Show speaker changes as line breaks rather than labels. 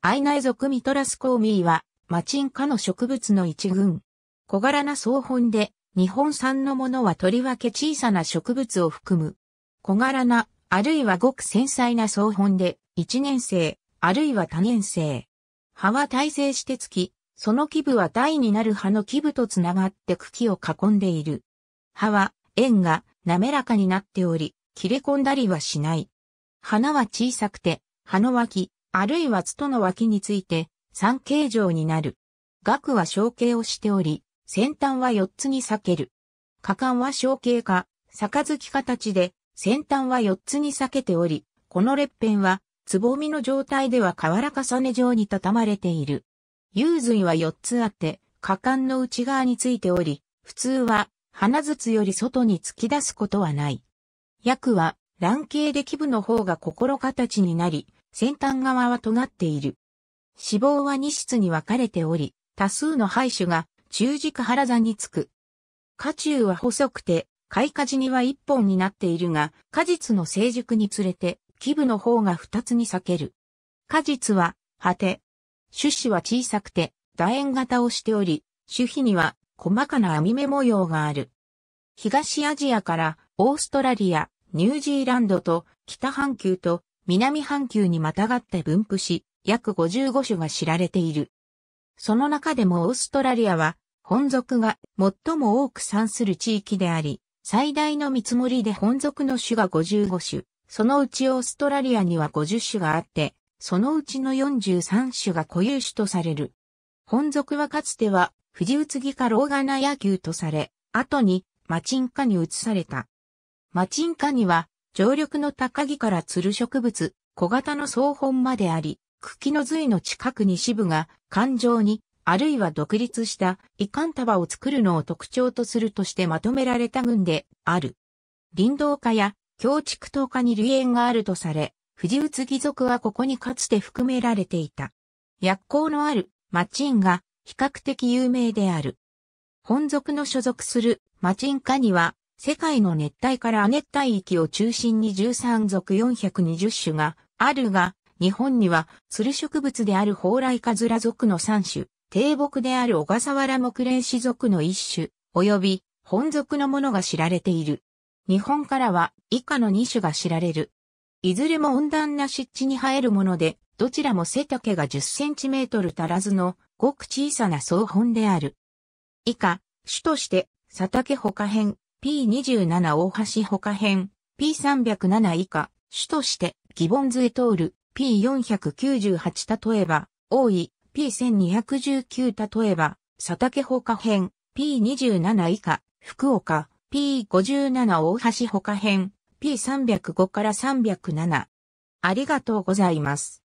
アイナエ属ミトラスコーミーは、マチンカの植物の一群。小柄な草本で、日本産のものはとりわけ小さな植物を含む。小柄な、あるいはごく繊細な草本で、一年生、あるいは多年生。葉は耐性してつき、その基部は大になる葉の基部とつながって茎を囲んでいる。葉は、円が滑らかになっており、切れ込んだりはしない。花は小さくて、葉の脇、あるいはつとの脇について、三形状になる。額は小形をしており、先端は四つに裂ける。下巻は小形か、杯形で、先端は四つに裂けており、この裂片は、つぼみの状態では瓦重ね状に畳まれている。幽髄は四つあって、下巻の内側についており、普通は、花筒より外に突き出すことはない。薬は、卵形で基部の方が心形になり、先端側は尖っている。脂肪は2室に分かれており、多数の排種が中軸腹座につく。下中は細くて、開花時には1本になっているが、果実の成熟につれて、基部の方が2つに裂ける。果実は、果て。種子は小さくて、楕円型をしており、種皮には細かな網目模様がある。東アジアからオーストラリア、ニュージーランドと北半球と南半球にまたがって分布し、約55種が知られている。その中でもオーストラリアは、本属が最も多く産する地域であり、最大の見積もりで本属の種が55種、そのうちオーストラリアには50種があって、そのうちの43種が固有種とされる。本属はかつては、士宇津木か老ガナ野球とされ、後に、マチンカに移された。マチンカには、常緑の高木から釣る植物、小型の総本まであり、茎の髄の近くに支部が環状に、あるいは独立した遺憾束を作るのを特徴とするとしてまとめられた群である。林道家や京畜島家に類縁があるとされ、藤打津族はここにかつて含められていた。薬効のあるマチンが比較的有名である。本族の所属するマチン家には世界の熱帯から亜熱帯域を中心に13属420種があるが、日本には、鶴植物である蓬莱カズラ属の3種、低木である小笠原木蓮子属の1種、及び本属のものが知られている。日本からは以下の2種が知られる。いずれも温暖な湿地に生えるもので、どちらも背丈が10センチメートル足らずのごく小さな草本である。以下、種として、佐竹他編、P27 大橋ほか編、P307 以下、主として、ギボンズへ通る、P498 例えば、多い、P1219 例えば、佐竹ほか編、P27 以下、福岡、P57 大橋ほか編、P305 から307。ありがとうございます。